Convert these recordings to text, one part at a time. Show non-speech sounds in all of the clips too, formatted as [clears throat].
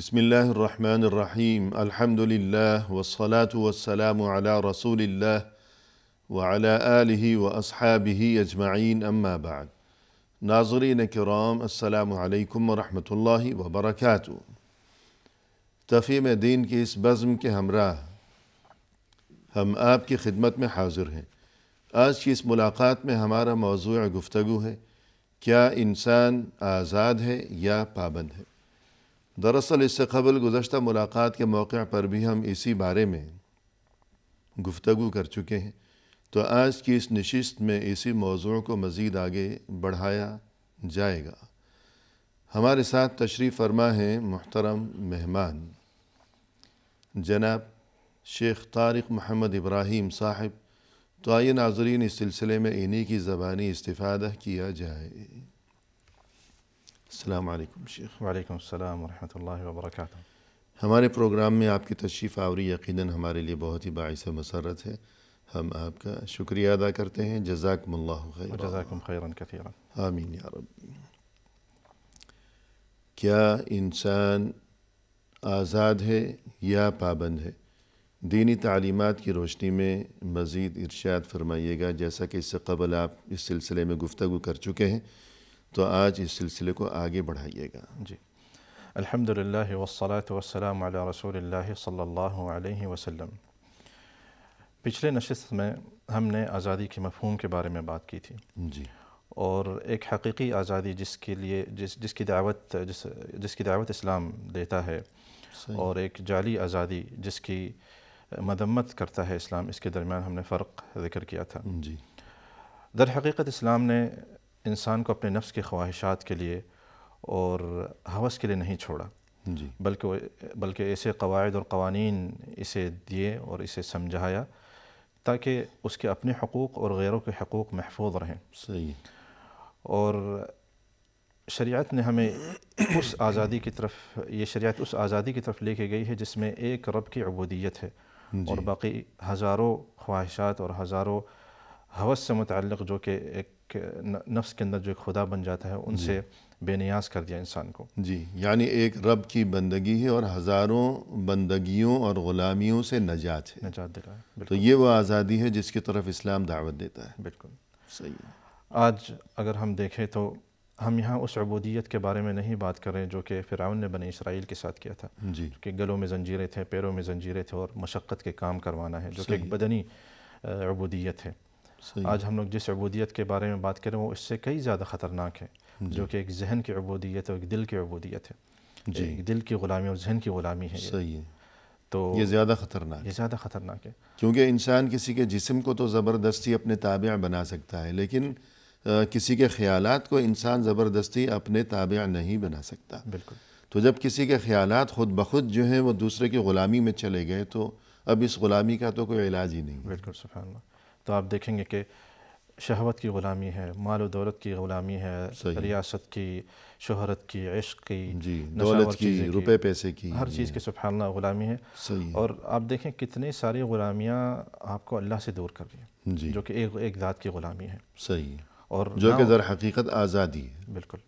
بسم اللہ الرحمن الرحیم الحمد للّہ وسلاۃ وسلام و رسول اللہ و آلہ واصحابہ اجمعین اما بعد ناظرین کرام السلام علیکم و اللہ وبرکاتہ تفیح دین کے اس بزم کے ہمراہ ہم آپ کی خدمت میں حاضر ہیں آج کی اس ملاقات میں ہمارا موضوع گفتگو ہے کیا انسان آزاد ہے یا پابند ہے دراصل اس سے قبل گزشتہ ملاقات کے موقع پر بھی ہم اسی بارے میں گفتگو کر چکے ہیں تو آج کی اس نشست میں اسی موضوع کو مزید آگے بڑھایا جائے گا ہمارے ساتھ تشریف فرما ہیں محترم مہمان جناب شیخ طارق محمد ابراہیم صاحب تو آئیے ناظرین اس سلسلے میں انہی کی زبانی استفادہ کیا جائے السلام علیکم شیخ وعلیکم السلام ورحمۃ اللہ وبرکاتہ ہمارے پروگرام میں آپ کی تشریف آوری یقیناً ہمارے لیے بہت ہی باعث مسرت ہے ہم آپ کا شکریہ ادا کرتے ہیں جزاکم اللہ خیر جزاکم آمین کیا انسان آزاد ہے یا پابند ہے دینی تعلیمات کی روشنی میں مزید ارشاد فرمائیے گا جیسا کہ اس سے قبل آپ اس سلسلے میں گفتگو کر چکے ہیں تو آج اس سلسلے کو آگے بڑھائیے گا جی الحمد للہ وسلاۃ وسلم علیہ رسول اللہ صلی اللہ علیہ وسلم پچھلے نشست میں ہم نے آزادی کے مفہوم کے بارے میں بات کی تھی جی اور ایک حقیقی آزادی جس کے لیے جس جس کی دعوت جس جس کی دعوت اسلام دیتا ہے اور ایک جعلی آزادی جس کی مدمت کرتا ہے اسلام اس کے درمیان ہم نے فرق ذکر کیا تھا جی در حقیقت اسلام نے انسان کو اپنے نفس کی خواہشات کے لیے اور حوث کے لیے نہیں چھوڑا جی بلکہ بلکہ ایسے قواعد اور قوانین اسے دیے اور اسے سمجھایا تاکہ اس کے اپنے حقوق اور غیروں کے حقوق محفوظ رہیں اور شریعت نے ہمیں اس آزادی کی طرف یہ شریعت اس آزادی کی طرف لے کے گئی ہے جس میں ایک رب کی عبودیت ہے جی۔ اور باقی ہزاروں خواہشات اور ہزاروں حوث سے متعلق جو کہ ایک کے نفس کے اندر جو ایک خدا بن جاتا ہے ان جی۔ سے بے نیاز کر دیا انسان کو جی یعنی ایک رب کی بندگی ہے اور ہزاروں بندگیوں اور غلامیوں سے نجات ہے نجات دلا ہے تو یہ وہ آزادی ہے جس کی طرف اسلام دعوت دیتا ہے بالکل صحیح آج اگر ہم دیکھیں تو ہم یہاں اس عبودیت کے بارے میں نہیں بات کر ہیں جو کہ فرعون نے بنے اسرائیل کے ساتھ کیا تھا جی کہ گلوں میں زنجیریں تھے پیروں میں زنجیریں تھے اور مشقت کے کام کروانا ہے جو کہ ایک بدنی عبودیت ہے آج ہم لوگ جس عبودیت کے بارے میں بات کریں وہ اس سے کئی زیادہ خطرناک ہے جی. جو کہ ایک ذہن کی عبودیت اور ایک دل کی عبودیت ہے جی دل کی غلامی اور ذہن کی غلامی ہے صحیح ہے تو یہ زیادہ خطرناک یہ زیادہ خطرناک ہے کیونکہ انسان کسی کے جسم کو تو زبردستی اپنے تابع بنا سکتا ہے لیکن کسی کے خیالات کو انسان زبردستی اپنے تابع نہیں بنا سکتا بالکل تو جب کسی کے خیالات خود بخود جو ہیں وہ دوسرے کی غلامی میں چلے گئے تو اب اس غلامی کا تو کوئی علاج ہی نہیں بالکل اللہ تو آپ دیکھیں گے کہ شہوت کی غلامی ہے مال و دولت کی غلامی ہے ریاست کی شہرت کی عشق کی جی، دولت کی روپے پیسے کی ہر جی۔ چیز کی سبحان اللہ غلامی ہے اور آپ دیکھیں کتنی ساری غلامیاں آپ کو اللہ سے دور کر رہی ہیں جی۔ جو کہ ایک ایک ذات کی غلامی ہے صحیح اور جو حقیقت آزادی ہے بالکل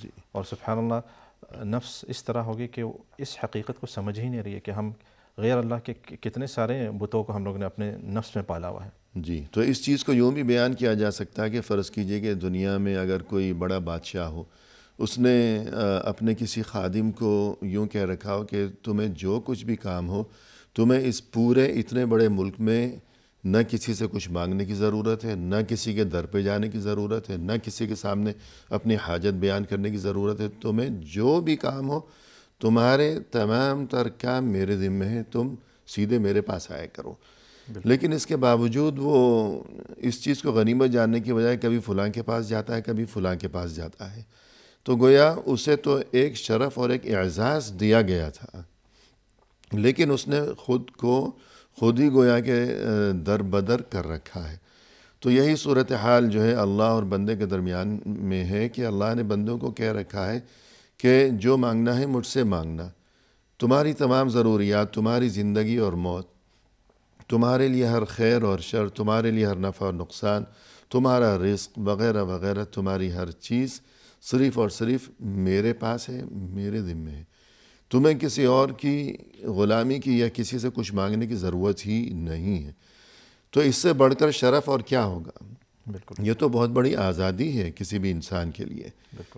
جی اور سبحان اللہ نفس اس طرح ہوگی کہ اس حقیقت کو سمجھ ہی نہیں رہی ہے کہ ہم غیر اللہ کے کتنے سارے بتوں کو ہم لوگ نے اپنے نفس میں پالا ہوا ہے جی تو اس چیز کو یوں بھی بیان کیا جا سکتا ہے کہ فرض کیجئے کہ دنیا میں اگر کوئی بڑا بادشاہ ہو اس نے اپنے کسی خادم کو یوں کہہ رکھا ہو کہ تمہیں جو کچھ بھی کام ہو تمہیں اس پورے اتنے بڑے ملک میں نہ کسی سے کچھ مانگنے کی ضرورت ہے نہ کسی کے در پہ جانے کی ضرورت ہے نہ کسی کے سامنے اپنی حاجت بیان کرنے کی ضرورت ہے تمہیں جو بھی کام ہو تمہارے تمام تر کام میرے ذمہ ہیں تم سیدھے میرے پاس آیا کرو لیکن اس کے باوجود وہ اس چیز کو غنیمت جاننے کی بجائے کبھی فلاں کے پاس جاتا ہے کبھی فلاں کے پاس جاتا ہے تو گویا اسے تو ایک شرف اور ایک اعزاز دیا گیا تھا لیکن اس نے خود کو خود ہی گویا کہ در بدر کر رکھا ہے تو یہی صورتحال جو ہے اللہ اور بندے کے درمیان میں ہے کہ اللہ نے بندوں کو کہہ رکھا ہے کہ جو مانگنا ہے مجھ سے مانگنا تمہاری تمام ضروریات تمہاری زندگی اور موت تمہارے لیے ہر خیر اور شر تمہارے لیے ہر نفع اور نقصان تمہارا رزق وغیرہ وغیرہ تمہاری ہر چیز صرف اور صرف میرے پاس ہے میرے ذمے ہے تمہیں کسی اور کی غلامی کی یا کسی سے کچھ مانگنے کی ضرورت ہی نہیں ہے تو اس سے بڑھ کر شرف اور کیا ہوگا بالکل یہ تو بہت بڑی آزادی ہے کسی بھی انسان کے لیے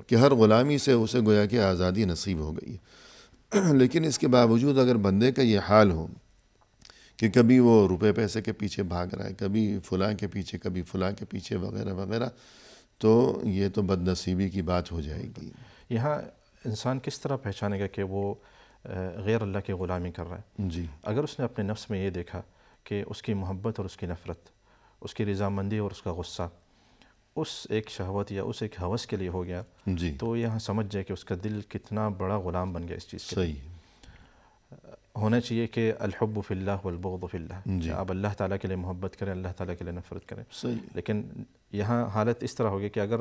کہ ہر غلامی سے اسے گویا کہ آزادی نصیب ہو گئی [clears throat] لیکن اس کے باوجود اگر بندے کا یہ حال ہو کہ کبھی وہ روپے پیسے کے پیچھے بھاگ رہا ہے کبھی فلاں کے پیچھے کبھی فلاں کے پیچھے وغیرہ وغیرہ تو یہ تو بد نصیبی کی بات ہو جائے گی یہاں انسان کس طرح پہچانے گا کہ وہ غیر اللہ کے غلامی کر رہا ہے جی اگر اس نے اپنے نفس میں یہ دیکھا کہ اس کی محبت اور اس کی نفرت اس کی رضامندی اور اس کا غصہ اس ایک شہوت یا اس ایک حوث کے لیے ہو گیا جی تو یہاں سمجھ جائے کہ اس کا دل کتنا بڑا غلام بن گیا اس چیز صحیح لیے ہونا چاہیے کہ الحب فی اللہ والبغض فی اللہ جی آپ اللہ تعالیٰ کے لیے محبت کریں اللہ تعالیٰ کے لیے نفرت کریں لیکن یہاں حالت اس طرح ہوگی کہ اگر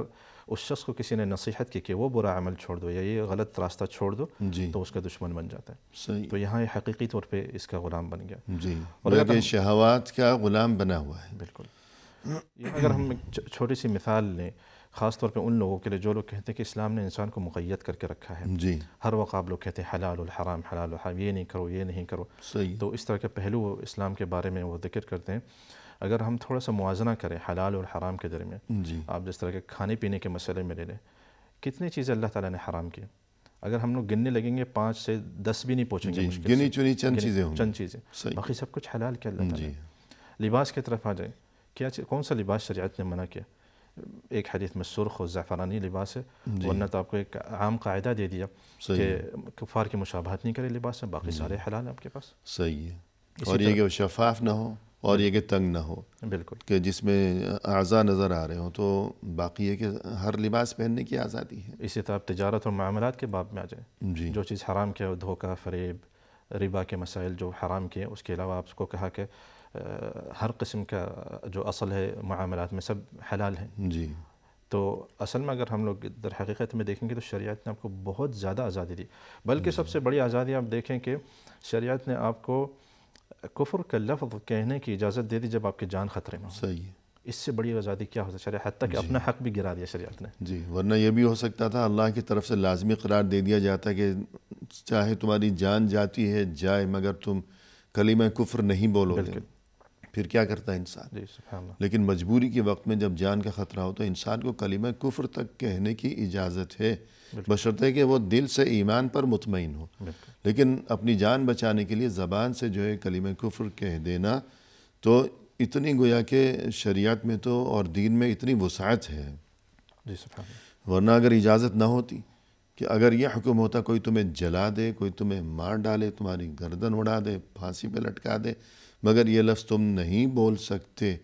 اس شخص کو کسی نے نصیحت کی کہ وہ برا عمل چھوڑ دو یا یہ غلط راستہ چھوڑ دو جی تو اس کا دشمن بن جاتا ہے تو یہاں یہ حقیقی طور پہ اس کا غلام بن گیا جی اور شہوات کا غلام بنا ہوا ہے بالکل اگر ہم چھوٹی سی مثال لیں خاص طور پہ ان لوگوں کے لیے جو لوگ کہتے ہیں کہ اسلام نے انسان کو مقید کر کے رکھا ہے جی وقت آپ لوگ کہتے ہیں حلال الحرام حلال الحرام یہ نہیں کرو یہ نہیں کرو تو اس طرح کے پہلو اسلام کے بارے میں وہ ذکر کرتے ہیں اگر ہم تھوڑا سا موازنہ کریں حلال الحرام کے درمیان جی۔ آپ جس طرح کے کھانے پینے کے مسئلے میں لے لیں کتنی چیزیں اللہ تعالیٰ نے حرام کی اگر ہم لوگ گننے لگیں گے پانچ سے دس بھی نہیں پہنچیں گے جی، گنی چنی چند چیزیں باقی سب کچھ حلال کیا اللہ جی لباس کی طرف آ جائیں کیا کون سا لباس شریعت نے منع کیا ایک حدیث میں سرخ و زعفرانی لباس ہے جی۔ ورنہ تو آپ کو ایک عام قاعدہ دے دیا کہ کفار کی مشابہت نہیں کرے لباس میں باقی جی۔ سارے حلال ہیں آپ کے پاس صحیح ہے اور یہ کہ شفاف نہ ہو اور یہ کہ تنگ نہ ہو بالکل کہ جس میں اعضا نظر آ رہے ہوں تو باقی یہ کہ ہر لباس پہننے کی آزادی ہے اسی طرح تجارت اور معاملات کے باب میں آ جائیں جی جو چیز حرام کیا دھوکہ فریب ربا کے مسائل جو حرام کیے اس کے علاوہ آپ کو کہا کہ ہر قسم کا جو اصل ہے معاملات میں سب حلال ہیں جی تو اصل میں اگر ہم لوگ در حقیقت میں دیکھیں گے تو شریعت نے آپ کو بہت زیادہ آزادی دی بلکہ سب سے بڑی آزادی آپ دیکھیں کہ شریعت نے آپ کو کفر کا لفظ کہنے کی اجازت دے دی جب آپ کی جان خطرے میں صحیح ہے اس سے بڑی آزادی کیا ہو سکتا ہے حتیٰ کہ جی۔ اپنا حق بھی گرا دیا شریعت نے جی ورنہ یہ بھی ہو سکتا تھا اللہ کی طرف سے لازمی قرار دے دیا جاتا ہے کہ چاہے تمہاری جان جاتی ہے جائے مگر تم کلمہ کفر نہیں بولو گے پھر کیا کرتا ہے انسان جی، لیکن مجبوری کے وقت میں جب جان کا خطرہ ہو تو انسان کو کلمہ کفر تک کہنے کی اجازت ہے بشرطے کہ وہ دل سے ایمان پر مطمئن ہو لیکن اپنی جان بچانے کے لیے زبان سے جو ہے کلمہ کفر کہہ دینا تو اتنی گویا کہ شریعت میں تو اور دین میں اتنی وسعت ہے جیسے ورنہ اگر اجازت نہ ہوتی کہ اگر یہ حکم ہوتا کوئی تمہیں جلا دے کوئی تمہیں مار ڈالے تمہاری گردن اڑا دے پھانسی پہ لٹکا دے مگر یہ لفظ تم نہیں بول سکتے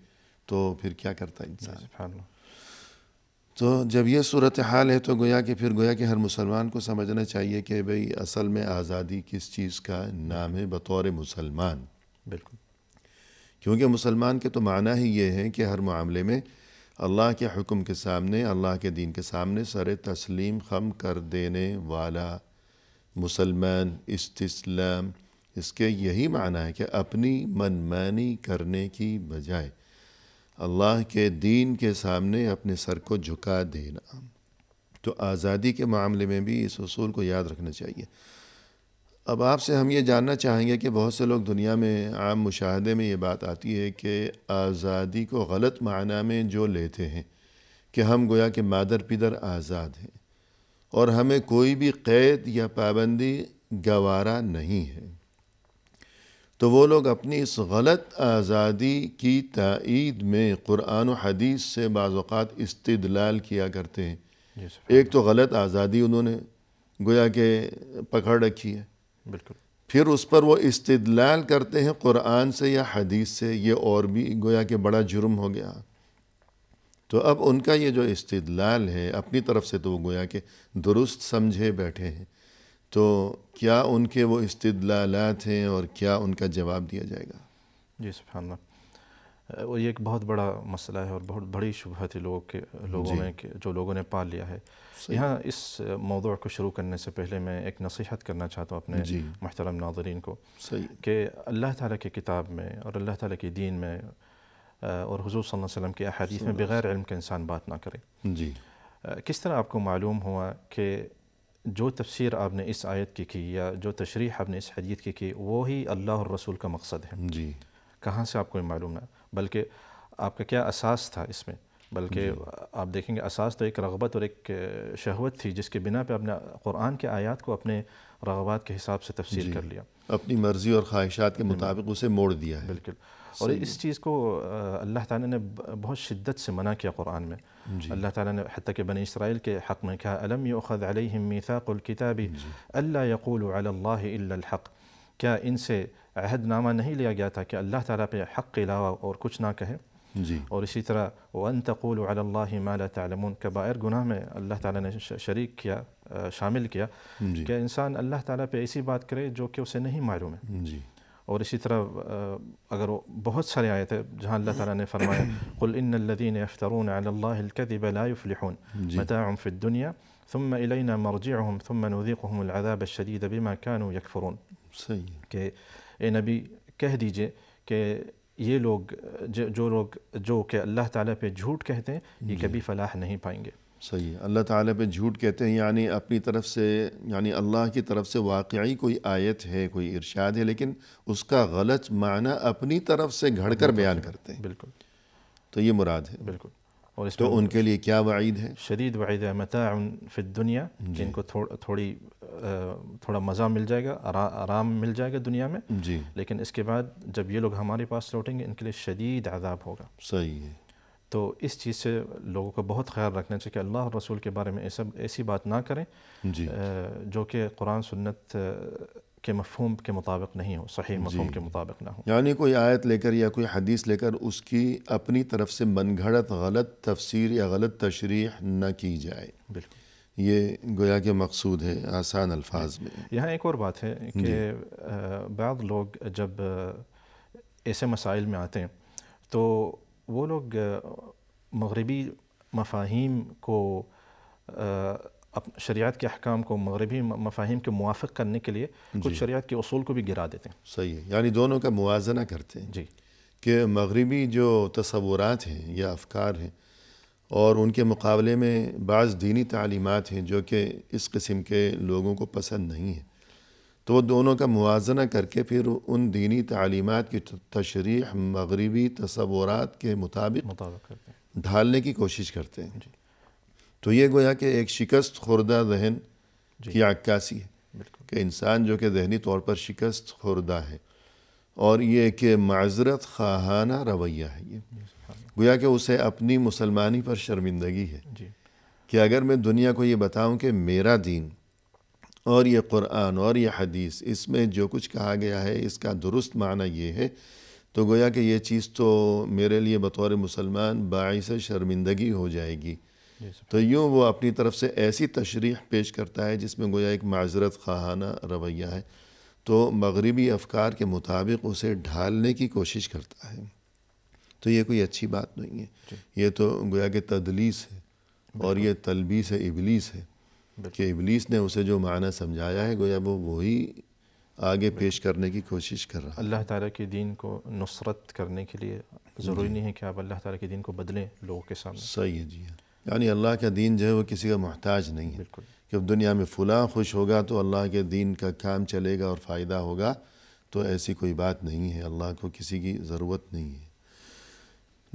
تو پھر کیا کرتا ہے تو جب یہ صورتحال ہے تو گویا کہ پھر گویا کہ ہر مسلمان کو سمجھنا چاہیے کہ بھئی اصل میں آزادی کس چیز کا نام ہے بطور مسلمان بالکل کیونکہ مسلمان کے تو معنی ہی یہ ہے کہ ہر معاملے میں اللہ کے حکم کے سامنے اللہ کے دین کے سامنے سر تسلیم خم کر دینے والا مسلمان استسلام اس کے یہی معنی ہے کہ اپنی منمانی کرنے کی بجائے اللہ کے دین کے سامنے اپنے سر کو جھکا دینا تو آزادی کے معاملے میں بھی اس اصول کو یاد رکھنا چاہیے اب آپ سے ہم یہ جاننا چاہیں گے کہ بہت سے لوگ دنیا میں عام مشاہدے میں یہ بات آتی ہے کہ آزادی کو غلط معنی میں جو لیتے ہیں کہ ہم گویا کہ مادر پدر آزاد ہیں اور ہمیں کوئی بھی قید یا پابندی گوارا نہیں ہے تو وہ لوگ اپنی اس غلط آزادی کی تائید میں قرآن و حدیث سے بعض اوقات استدلال کیا کرتے ہیں جی ایک تو غلط آزادی انہوں نے گویا کہ پکڑ رکھی ہے بالکل پھر اس پر وہ استدلال کرتے ہیں قرآن سے یا حدیث سے یہ اور بھی گویا کہ بڑا جرم ہو گیا تو اب ان کا یہ جو استدلال ہے اپنی طرف سے تو وہ گویا کہ درست سمجھے بیٹھے ہیں تو کیا ان کے وہ استدلالات ہیں اور کیا ان کا جواب دیا جائے گا جی سبحان سفر یہ ایک بہت بڑا مسئلہ ہے اور بہت بڑی شبہ تھی لوگوں کے جی۔ لوگوں میں جو لوگوں نے پال لیا ہے یہاں اس موضوع کو شروع کرنے سے پہلے میں ایک نصیحت کرنا چاہتا ہوں اپنے جی۔ محترم ناظرین کو کہ اللہ تعالیٰ کی کتاب میں اور اللہ تعالیٰ کے دین میں اور حضور صلی اللہ علیہ وسلم کے احادیث میں بغیر علم کے انسان بات نہ کرے جی کس طرح آپ کو معلوم ہوا کہ جو تفسیر آپ نے اس آیت کی کی یا جو تشریح آپ نے اس حدیث کی کی وہی اللہ اور رسول کا مقصد ہے جی کہاں سے آپ کو معلوم ہے بلکہ آپ کا کیا اساس تھا اس میں بلکہ جی۔ آپ دیکھیں گے اساس تو ایک رغبت اور ایک شہوت تھی جس کے بنا پہ آپ نے قرآن کے آیات کو اپنے رغبات کے حساب سے تفسیر جی۔ کر لیا اپنی مرضی اور خواہشات کے جی۔ مطابق اسے موڑ دیا ہے بالکل اور اس چیز کو اللہ تعالیٰ نے بہت شدت سے منع کیا قرآن میں جی اللہ تعالیٰ نے کہ بنی اسرائیل کے حق میں کیا جی۔ علم اللہ یقول حق کیا ان سے عہد نامہ نہیں لیا گیا تھا کہ اللہ تعالیٰ پہ حق کے علاوہ اور کچھ نہ کہے جی اور اسی طرح وَأَن انتقول عَلَى اللَّهِ مَا لَا کے کبائر گناہ میں اللہ تعالیٰ نے شریک کیا شامل کیا جی کہ انسان اللہ تعالیٰ پہ ایسی بات کرے جو کہ اسے نہیں معلوم ہے جی और इसी तरह अगर बहुत सारे आयत है जहाँ अल्लाह ताला ने फरमाया कुल इन लदीन अफ्तरून अल्लाकब लाफलिहून मताम फ़िदुनिया ثم إلينا مرجعهم ثم نذيقهم العذاب الشديد بما كانوا يكفرون सही कि ए नबी कह दीजिए कि ये लोग जो लोग जो कि अल्लाह ताला पे झूठ कहते हैं ये कभी फलाह नहीं पाएंगे صحیح ہے اللہ تعالیٰ پہ جھوٹ کہتے ہیں یعنی اپنی طرف سے یعنی اللہ کی طرف سے واقعی کوئی آیت ہے کوئی ارشاد ہے لیکن اس کا غلط معنی اپنی طرف سے گھڑ کر بیان کرتے ہیں بالکل تو یہ مراد ہے بالکل اور اس تو ان کے لیے کیا وعید ہے شدید وعید ہے متاع فی دنیا جی۔ جن کو تھوڑی تھوڑا مزہ مل جائے گا آرام مل جائے گا دنیا میں جی لیکن اس کے بعد جب یہ لوگ ہمارے پاس لوٹیں گے ان کے لیے شدید عذاب ہوگا صحیح ہے تو اس چیز سے لوگوں کا بہت خیال رکھنا چاہیے کہ اللہ رسول کے بارے میں ایسا ایسی بات نہ کریں جی۔ جو کہ قرآن سنت کے مفہوم کے مطابق نہیں ہو صحیح جی۔ مفہوم کے مطابق نہ ہو یعنی کوئی آیت لے کر یا کوئی حدیث لے کر اس کی اپنی طرف سے من گھڑت غلط تفسیر یا غلط تشریح نہ کی جائے بالکل یہ گویا کہ مقصود ہے آسان الفاظ میں یہاں ایک اور بات ہے کہ جی۔ بعض لوگ جب ایسے مسائل میں آتے ہیں تو وہ لوگ مغربی مفاہیم کو شریعت کے احکام کو مغربی مفاہیم کے موافق کرنے کے لیے جی۔ کچھ شریعت کے اصول کو بھی گرا دیتے ہیں صحیح ہے یعنی دونوں کا موازنہ کرتے ہیں جی کہ مغربی جو تصورات ہیں یا افکار ہیں اور ان کے مقابلے میں بعض دینی تعلیمات ہیں جو کہ اس قسم کے لوگوں کو پسند نہیں ہیں تو وہ دونوں کا موازنہ کر کے پھر ان دینی تعلیمات کی تشریح مغربی تصورات کے مطابق ڈھالنے کی کوشش کرتے ہیں جی۔ تو یہ گویا کہ ایک شکست خوردہ ذہن جی۔ کی عکاسی ہے کہ انسان جو کہ ذہنی طور پر شکست خوردہ ہے اور یہ کہ معذرت خواہانہ رویہ ہے یہ جی، گویا کہ اسے اپنی مسلمانی پر شرمندگی ہے جی کہ اگر میں دنیا کو یہ بتاؤں کہ میرا دین اور یہ قرآن اور یہ حدیث اس میں جو کچھ کہا گیا ہے اس کا درست معنی یہ ہے تو گویا کہ یہ چیز تو میرے لیے بطور مسلمان باعث شرمندگی ہو جائے گی جی تو یوں وہ اپنی طرف سے ایسی تشریح پیش کرتا ہے جس میں گویا ایک معذرت خواہانہ رویہ ہے تو مغربی افکار کے مطابق اسے ڈھالنے کی کوشش کرتا ہے تو یہ کوئی اچھی بات نہیں ہے جی۔ یہ تو گویا کہ تدلیس ہے اور یہ تلبیس ہے ابلیس ہے کہ ابلیس نے اسے جو معنی سمجھایا ہے گویا وہ وہی آگے پیش کرنے کی کوشش کر رہا ہے اللہ تعالیٰ کے دین کو نصرت کرنے کے لیے ضروری جی۔ نہیں ہے کہ آپ اللہ تعالیٰ کے دین کو بدلیں لوگوں کے سامنے صحیح ہے جی ہاں۔ یعنی اللہ کا دین جو ہے وہ کسی کا محتاج نہیں ہے کہ دنیا میں فلاں خوش ہوگا تو اللہ کے دین کا کام چلے گا اور فائدہ ہوگا تو ایسی کوئی بات نہیں ہے اللہ کو کسی کی ضرورت نہیں ہے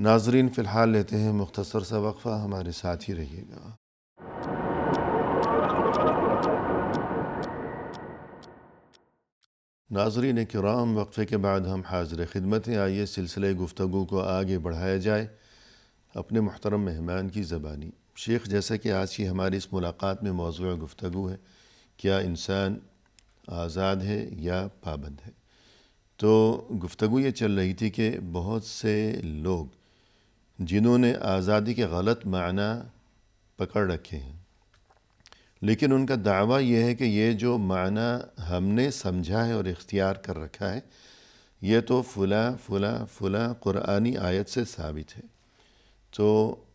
ناظرین فی الحال لیتے ہیں مختصر سا وقفہ ہمارے ساتھ ہی رہیے گا ناظرین کرام وقفے کے بعد ہم حاضر خدمت ہیں آئیے سلسلے گفتگو کو آگے بڑھایا جائے اپنے محترم مہمان کی زبانی شیخ جیسا کہ آج کی ہماری اس ملاقات میں موضوع گفتگو ہے کیا انسان آزاد ہے یا پابند ہے تو گفتگو یہ چل رہی تھی کہ بہت سے لوگ جنہوں نے آزادی کے غلط معنی پکڑ رکھے ہیں لیکن ان کا دعویٰ یہ ہے کہ یہ جو معنی ہم نے سمجھا ہے اور اختیار کر رکھا ہے یہ تو فلاں فلاں فلاں قرآنی آیت سے ثابت ہے تو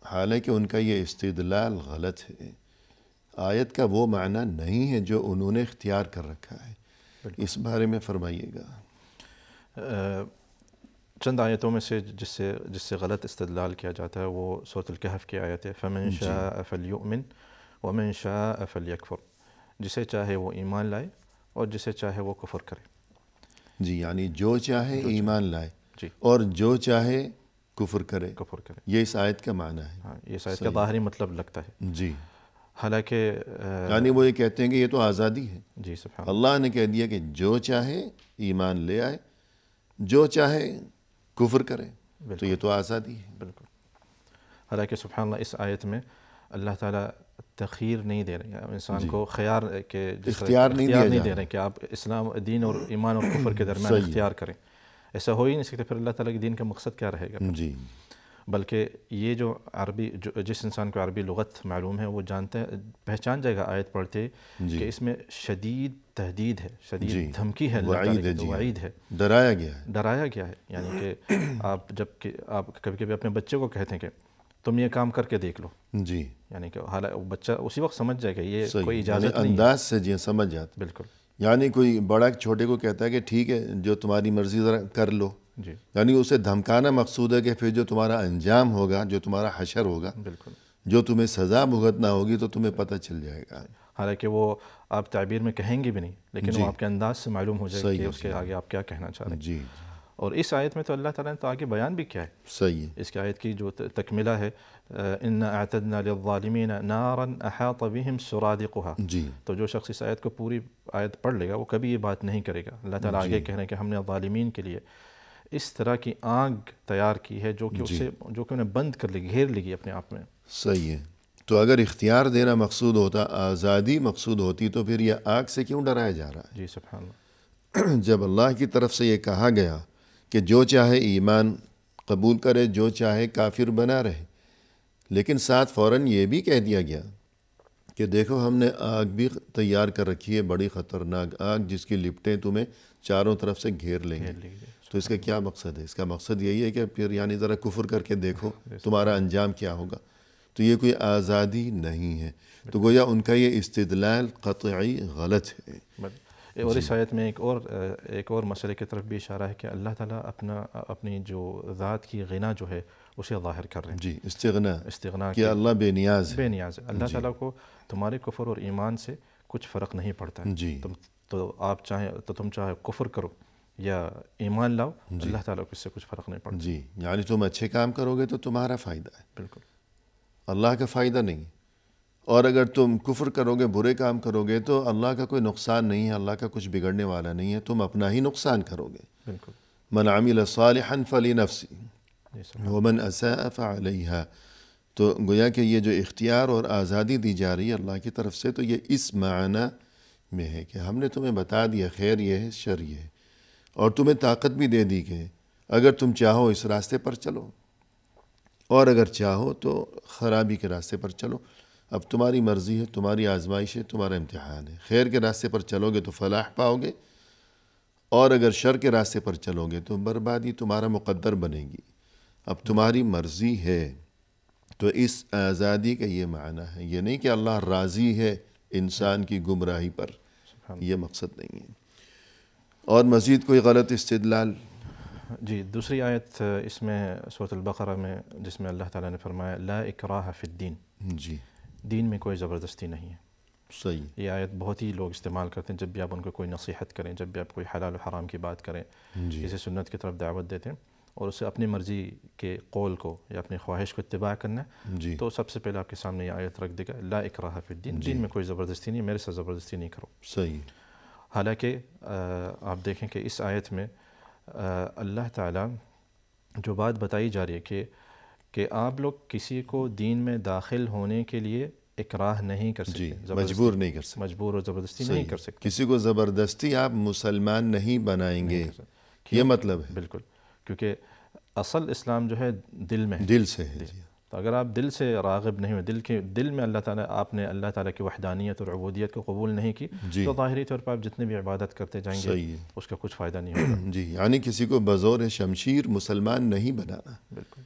حالانکہ ان کا یہ استدلال غلط ہے آیت کا وہ معنی نہیں ہے جو انہوں نے اختیار کر رکھا ہے اس بارے میں فرمائیے گا چند آیتوں میں سے جس سے جس سے غلط استدلال کیا جاتا ہے وہ سوت الکحف کی آیت ہے فمنشاہن جی۔ ومن شاء اکفر جسے چاہے وہ ایمان لائے اور جسے چاہے وہ کفر کرے جی یعنی جو چاہے ایمان لائے جی اور جو چاہے کفر کرے کفر کرے یہ اس آیت کا معنی ہے ہاں، یہ اس آیت کا باہری مطلب لگتا ہے جی حالانکہ یعنی وہ یہ کہتے ہیں کہ یہ تو آزادی ہے جی سبحان اللہ نے کہہ دیا کہ جو چاہے ایمان لے آئے جو چاہے کفر کرے تو یہ تو آزادی ہے بالکل حالانکہ سبحان اللہ اس آیت میں اللہ تعالیٰ تخیر نہیں دے رہے ہیں انسان جی۔ کو خیار کے اختیار نہیں دے رہے ہیں کہ آپ اسلام دین اور ایمان اور کفر کے درمیان اختیار کریں ایسا ہو ہی نہیں مقصد کیا رہے گا جی بلکہ یہ جو عربی جو جس انسان کو عربی لغت معلوم ہے وہ جانتے پہچان جائے گا آیت پڑھتے جی۔ کہ اس میں شدید تحدید ہے شدید جی۔ دھمکی ہے ڈرایا گیا ہے ڈرایا گیا ہے یعنی کہ آپ جب کہ آپ کبھی کبھی اپنے بچے کو کہتے ہیں کہ تم یہ کام کر کے دیکھ لو جی یعنی کہ بچہ اسی وقت سمجھ جائے گا یہ کوئی کوئی اجازت یعنی نہیں انداز سے جی سمجھ جاتا بالکل یعنی بڑا چھوٹے کو کہتا ہے کہ ٹھیک ہے جو تمہاری مرضی ذرا کر لو جی یعنی اسے دھمکانا مقصود ہے کہ پھر جو تمہارا انجام ہوگا جو تمہارا حشر ہوگا بالکل جو تمہیں سزا بھگتنا ہوگی تو تمہیں پتہ چل جائے گا حالانکہ وہ آپ تعبیر میں کہیں گے بھی نہیں لیکن جی۔ وہ آپ کے انداز سے معلوم ہو جائے کہ اس کے آگے آپ کیا کہنا چاہتے ہیں جی और इस आयत में तो अल्लाह ताला ने तो आगे बयान भी किया है सही है इसकी आयत की जो तकमिला है इन आतदना लिमिन नारन अहात बिहम सुरादिकुहा जी तो जो शख्स इस आयत को पूरी आयत पढ़ लेगा वो कभी ये बात नहीं करेगा अल्लाह ताला आगे कह रहे हैं कि हमने ालिमीन के लिए इस तरह की आग तैयार की है जो कि उसे जो कि उन्हें बंद कर ली घेर ली अपने आप में सही है तो अगर इख्तियार देना मकसूद होता आज़ादी मकसूद होती तो फिर यह आग से क्यों डराया जा रहा है जी सुबह जब अल्लाह की तरफ से ये कहा गया کہ جو چاہے ایمان قبول کرے جو چاہے کافر بنا رہے لیکن ساتھ فوراً یہ بھی کہہ دیا گیا کہ دیکھو ہم نے آگ بھی تیار کر رکھی ہے بڑی خطرناک آگ جس کی لپٹیں تمہیں چاروں طرف سے گھیر لیں گے تو اس کا کیا مقصد ہے اس کا مقصد یہی ہے کہ پھر یعنی ذرا کفر کر کے دیکھو تمہارا انجام کیا ہوگا تو یہ کوئی آزادی نہیں ہے تو گویا ان کا یہ استدلال قطعی غلط ہے مطلب جی۔ اور اس آیت میں ایک اور ایک اور مسئلے کی طرف بھی اشارہ ہے کہ اللہ تعالیٰ اپنا اپنی جو ذات کی غنا جو ہے اسے ظاہر کر رہے ہیں جی استغنا اللہ بے نیاز بے نیاز ہے اللہ جی۔ تعالیٰ کو تمہارے کفر اور ایمان سے کچھ فرق نہیں پڑتا جی تم تو آپ چاہیں تو تم چاہے کفر کرو یا ایمان لاؤ جی۔ اللہ تعالیٰ کو اس سے کچھ فرق نہیں پڑتا جی یعنی تم اچھے کام کرو گے تو تمہارا فائدہ ہے بالکل اللہ کا فائدہ نہیں اور اگر تم کفر کرو گے برے کام کرو گے تو اللہ کا کوئی نقصان نہیں ہے اللہ کا کچھ بگڑنے والا نہیں ہے تم اپنا ہی نقصان کرو گے بالکل عمل صالحا فلی نفسی جی ومن اساء فعلیہا تو گویا کہ یہ جو اختیار اور آزادی دی جا رہی ہے اللہ کی طرف سے تو یہ اس معنی میں ہے کہ ہم نے تمہیں بتا دیا خیر یہ ہے شر یہ ہے اور تمہیں طاقت بھی دے دی کہ اگر تم چاہو اس راستے پر چلو اور اگر چاہو تو خرابی کے راستے پر چلو اب تمہاری مرضی ہے تمہاری آزمائش ہے تمہارا امتحان ہے خیر کے راستے پر چلو گے تو فلاح پاؤ گے اور اگر شر کے راستے پر چلو گے تو بربادی تمہارا مقدر بنے گی اب تمہاری مرضی ہے تو اس آزادی کا یہ معنی ہے یہ نہیں کہ اللہ راضی ہے انسان کی گمراہی پر یہ مقصد نہیں ہے اور مزید کوئی غلط استدلال جی دوسری آیت اس میں صورت البقرہ میں جس میں اللہ تعالیٰ نے فرمایا لا اکراہ فی الدین جی دین میں کوئی زبردستی نہیں ہے صحیح یہ آیت بہت ہی لوگ استعمال کرتے ہیں جب بھی آپ ان کو کوئی نصیحت کریں جب بھی آپ کوئی حلال و حرام کی بات کریں اسے جی۔ سنت کی طرف دعوت دیتے ہیں اور اسے اپنی مرضی کے قول کو یا اپنی خواہش کو اتباع کرنا ہے جی۔ تو سب سے پہلے آپ کے سامنے یہ آیت رکھ دے گا لا اکراہ فی الدین جی۔ دین میں کوئی زبردستی نہیں میرے ساتھ زبردستی نہیں کرو صحیح حالانکہ آپ دیکھیں کہ اس آیت میں اللہ تعالیٰ جو بات بتائی جا رہی ہے کہ کہ آپ لوگ کسی کو دین میں داخل ہونے کے لیے اکراہ نہیں کر جی مجبور نہیں کر سکتے کسی کو زبردستی آپ مسلمان نہیں بنائیں گے یہ مطلب ہے بالکل کیونکہ اصل اسلام جو ہے دل میں ہے دل سے جی۔ جی۔ اگر آپ دل سے راغب نہیں ہوئے دل کے دل میں اللہ تعالیٰ آپ نے اللہ تعالیٰ کی وحدانیت اور عبودیت کو قبول نہیں کی جی۔ تو ظاہری طور پر آپ جتنے بھی عبادت کرتے جائیں گے اس کا کچھ فائدہ نہیں ہوگا [clears throat] جی یعنی کسی کو بزور شمشیر مسلمان نہیں بنانا بالکل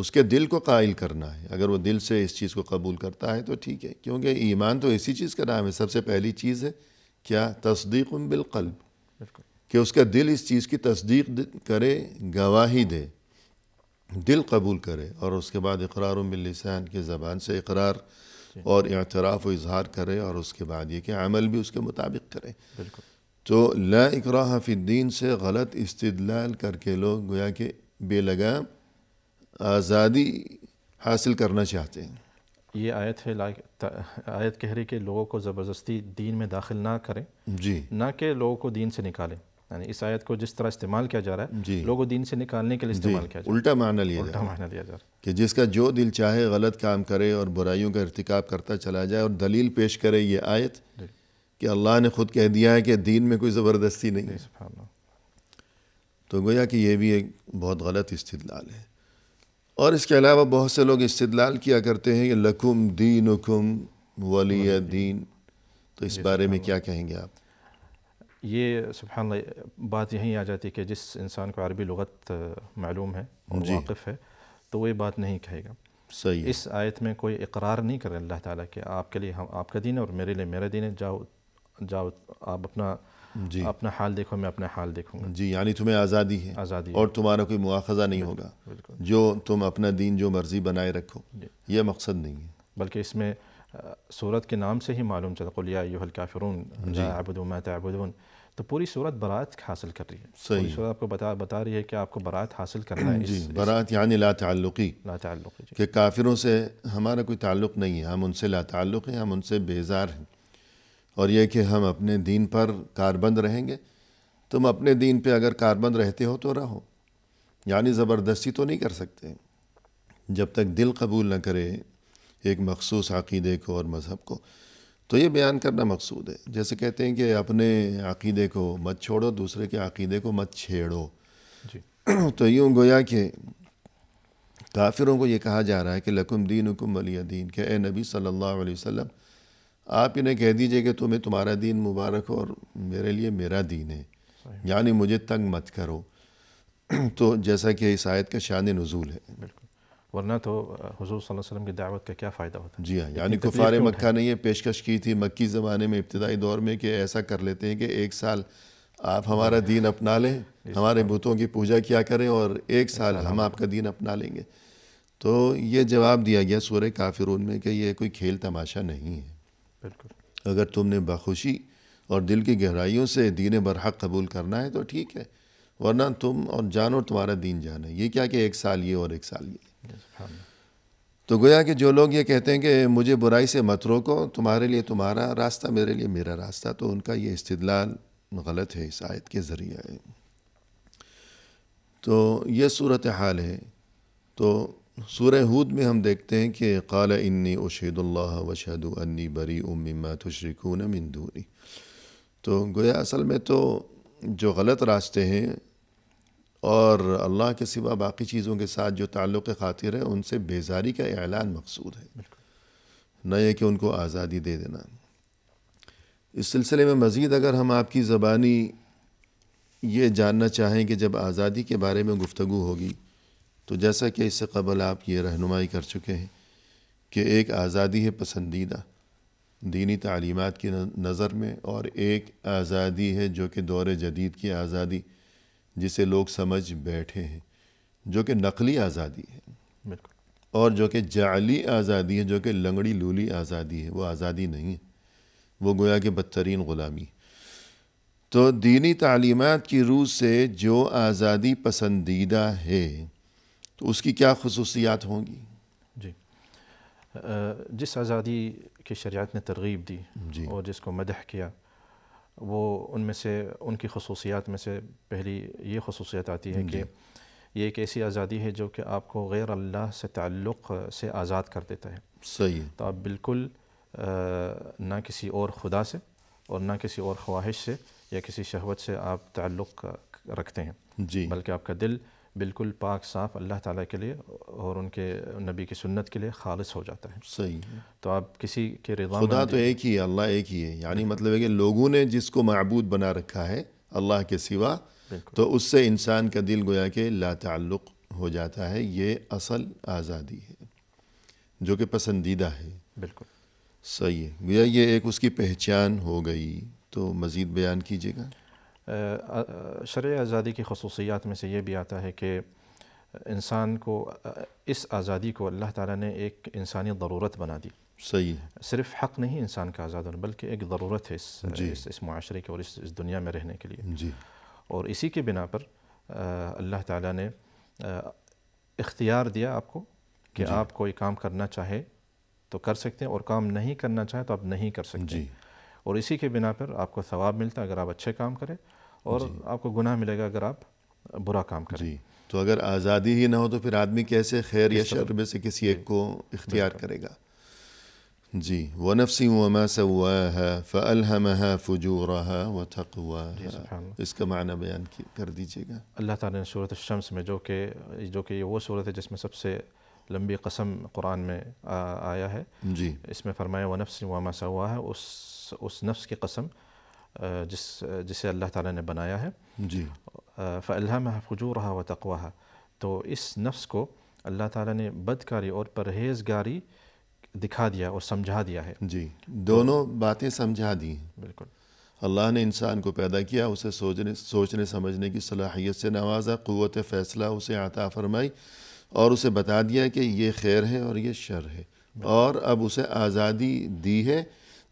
اس کے دل کو قائل کرنا ہے اگر وہ دل سے اس چیز کو قبول کرتا ہے تو ٹھیک ہے کیونکہ ایمان تو اسی چیز کا نام ہے سب سے پہلی چیز ہے کیا تصدیق بالقلب کہ اس کا دل اس چیز کی تصدیق کرے گواہی دے دل قبول کرے اور اس کے بعد اقرار باللسان کے زبان سے اقرار جی۔ اور اعتراف و اظہار کرے اور اس کے بعد یہ کہ عمل بھی اس کے مطابق کرے تو لا اقراح فی الدین سے غلط استدلال کر کے لوگ گویا کہ بے لگام آزادی حاصل کرنا چاہتے ہیں یہ آیت ہے آیت کہہ رہی کہ لوگوں کو زبردستی دین میں داخل نہ کریں جی نہ کہ لوگوں کو دین سے نکالیں یعنی اس آیت کو جس طرح استعمال کیا جا رہا ہے جی لوگوں دین سے نکالنے کے لیے جی۔ استعمال کیا جا رہا ہے الٹا معنی لیا جا رہا ہے کہ جس کا جو دل چاہے غلط کام کرے اور برائیوں کا ارتکاب کرتا چلا جائے اور دلیل پیش کرے یہ آیت جی۔ کہ اللہ نے خود کہہ دیا ہے کہ دین میں کوئی زبردستی نہیں جی، ہے تو گویا کہ یہ بھی ایک بہت غلط استدلال ہے اور اس کے علاوہ بہت سے لوگ استدلال کیا کرتے ہیں کہ لکم دین ولی تو اس بارے میں کیا کہیں گے آپ یہ سبحان اللہ بات یہیں آ جاتی کہ جس انسان کو عربی لغت معلوم ہے اور جی۔ واقف ہے تو وہ یہ بات نہیں کہے گا صحیح اس آیت میں کوئی اقرار نہیں کر رہے اللہ تعالیٰ کہ آپ کے لیے ہم آپ کا دین ہے اور میرے لیے میرے دین ہے جاؤ جاؤ آپ اپنا جی اپنا حال دیکھو میں اپنا حال دیکھوں گا جی یعنی تمہیں آزادی ہے آزادی اور تمہارا کوئی مواخذہ نہیں ہوگا جو تم اپنا دین جو مرضی بنائے رکھو جی۔ یہ مقصد نہیں ہے بلکہ اس میں صورت کے نام سے ہی معلوم چلیافرون جی ما تعبدون تو پوری صورت برات حاصل کر رہی ہے صحیح آپ کو بتا بتا رہی ہے کہ آپ کو برات حاصل کرنا ہے جی برات یعنی لا تعلقی لاتعلقی جی۔ کہ کافروں سے ہمارا کوئی تعلق نہیں ہے ہم ان سے لا تعلق ہیں ہم ان سے بیزار ہیں اور یہ کہ ہم اپنے دین پر کاربند رہیں گے تم اپنے دین پہ اگر کاربند رہتے ہو تو رہو یعنی زبردستی تو نہیں کر سکتے جب تک دل قبول نہ کرے ایک مخصوص عقیدے کو اور مذہب کو تو یہ بیان کرنا مقصود ہے جیسے کہتے ہیں کہ اپنے عقیدے کو مت چھوڑو دوسرے کے عقیدے کو مت چھیڑو جی۔ [clears throat] تو یوں گویا کہ کافروں کو یہ کہا جا رہا ہے کہ لکم دین حکم ولی دین کہ اے نبی صلی اللہ علیہ وسلم آپ انہیں کہہ دیجئے کہ تمہیں تمہارا دین مبارک ہو اور میرے لیے میرا دین ہے یعنی مجھے تنگ مت کرو [clears throat] تو جیسا کہ اس آیت کا شان نزول ہے بالکل ورنہ تو حضور صلی اللہ علیہ وسلم کی دعوت کا کیا فائدہ ہوتا ہے جی ہاں یعنی کفار مکہ نے یہ پیشکش کی تھی مکی زمانے میں ابتدائی دور میں کہ ایسا کر لیتے ہیں کہ ایک سال آپ ہمارا دین اپنا لیں ہمارے بتوں کی پوجا کیا کریں اور ایک سال ہم آپ کا دین اپنا لیں گے تو یہ جواب دیا گیا سورہ کافرون میں کہ یہ کوئی کھیل تماشا نہیں ہے بالکل اگر تم نے بخوشی اور دل کی گہرائیوں سے دین برحق قبول کرنا ہے تو ٹھیک ہے ورنہ تم اور جانو اور تمہارا دین جانا یہ کیا کہ ایک سال یہ اور ایک سال یہ تو گویا کہ جو لوگ یہ کہتے ہیں کہ مجھے برائی سے مت روکو تمہارے لیے تمہارا راستہ میرے لیے میرا راستہ تو ان کا یہ استدلال غلط ہے اس آیت کے ذریعہ تو یہ صورت حال ہے تو سورہ ہود میں ہم دیکھتے ہیں کہ قال انی اشید اللہ وشہد انی بری مما تشرکون من دونی تو گویا اصل میں تو جو غلط راستے ہیں اور اللہ کے سوا باقی چیزوں کے ساتھ جو تعلق خاطر ہے ان سے بیزاری کا اعلان مقصود ہے نہ یہ کہ ان کو آزادی دے دینا اس سلسلے میں مزید اگر ہم آپ کی زبانی یہ جاننا چاہیں کہ جب آزادی کے بارے میں گفتگو ہوگی تو جیسا کہ اس سے قبل آپ یہ رہنمائی کر چکے ہیں کہ ایک آزادی ہے پسندیدہ دینی تعلیمات کی نظر میں اور ایک آزادی ہے جو کہ دور جدید کی آزادی جسے لوگ سمجھ بیٹھے ہیں جو کہ نقلی آزادی ہے اور جو کہ جعلی آزادی ہے جو کہ لنگڑی لولی آزادی ہے وہ آزادی نہیں ہے وہ گویا کہ بدترین غلامی تو دینی تعلیمات کی روح سے جو آزادی پسندیدہ ہے تو اس کی کیا خصوصیات ہوں گی جی جس آزادی کی شریعت نے ترغیب دی جی اور جس کو مدح کیا وہ ان میں سے ان کی خصوصیات میں سے پہلی یہ خصوصیت آتی ہے کہ جی. یہ ایک ایسی آزادی ہے جو کہ آپ کو غیر اللہ سے تعلق سے آزاد کر دیتا ہے صحیح ہے تو آپ بالکل نہ کسی اور خدا سے اور نہ کسی اور خواہش سے یا کسی شہوت سے آپ تعلق رکھتے ہیں جی بلکہ آپ کا دل بالکل پاک صاف اللہ تعالیٰ کے لیے اور ان کے نبی کی سنت کے لیے خالص ہو جاتا ہے صحیح تو آپ کسی کے رضا خدا تو ایک ہی ہے اللہ ایک ہی ہے یعنی مطلب ہے کہ لوگوں نے جس کو معبود بنا رکھا ہے اللہ کے سوا تو اس سے انسان کا دل گویا کہ لا تعلق ہو جاتا ہے یہ اصل آزادی ہے جو کہ پسندیدہ ہے بالکل صحیح ہے گویا یہ ایک اس کی پہچان ہو گئی تو مزید بیان کیجیے گا شرع آزادی کی خصوصیات میں سے یہ بھی آتا ہے کہ انسان کو اس آزادی کو اللہ تعالیٰ نے ایک انسانی ضرورت بنا دی صحیح صرف حق نہیں انسان کا آزاد ہونا بلکہ ایک ضرورت ہے اس جی اس اس معاشرے کے اور اس اس دنیا میں رہنے کے لیے جی اور اسی کے بنا پر اللہ تعالیٰ نے اختیار دیا آپ کو کہ جی۔ آپ کوئی کام کرنا چاہے تو کر سکتے ہیں اور کام نہیں کرنا چاہے تو آپ نہیں کر سکتے جی اور اسی کے بنا پر آپ کو ثواب ملتا ہے اگر آپ اچھے کام کریں اور جی آپ کو گناہ ملے گا اگر آپ برا کام کریں جی تو اگر آزادی ہی نہ ہو تو پھر آدمی کیسے خیر یا شر میں سے کسی ایک کو اختیار کرے گا جی وہ نفسی وما سوا ہے فلحمہ فجورہ و تھکوا اس کا معنی بیان کر دیجیے گا اللہ تعالیٰ نے صورت الشمس میں جو کہ جو کہ وہ صورت ہے جس میں سب سے لمبی قسم قرآن میں آیا ہے جی اس میں فرمایا وہ نفس وما سوا ہے اس اس نفس کی قسم جس جسے اللہ تعالیٰ نے بنایا ہے جی فلّہ محفوظ رہا و تقواہ تو اس نفس کو اللہ تعالیٰ نے بدکاری اور پرہیز دکھا دیا اور سمجھا دیا ہے جی دونوں باتیں سمجھا دی ہیں بالکل اللہ نے انسان کو پیدا کیا اسے سوچنے سوچنے سمجھنے کی صلاحیت سے نوازا قوت فیصلہ اسے عطا فرمائی اور اسے بتا دیا کہ یہ خیر ہے اور یہ شر ہے اور اب اسے آزادی دی ہے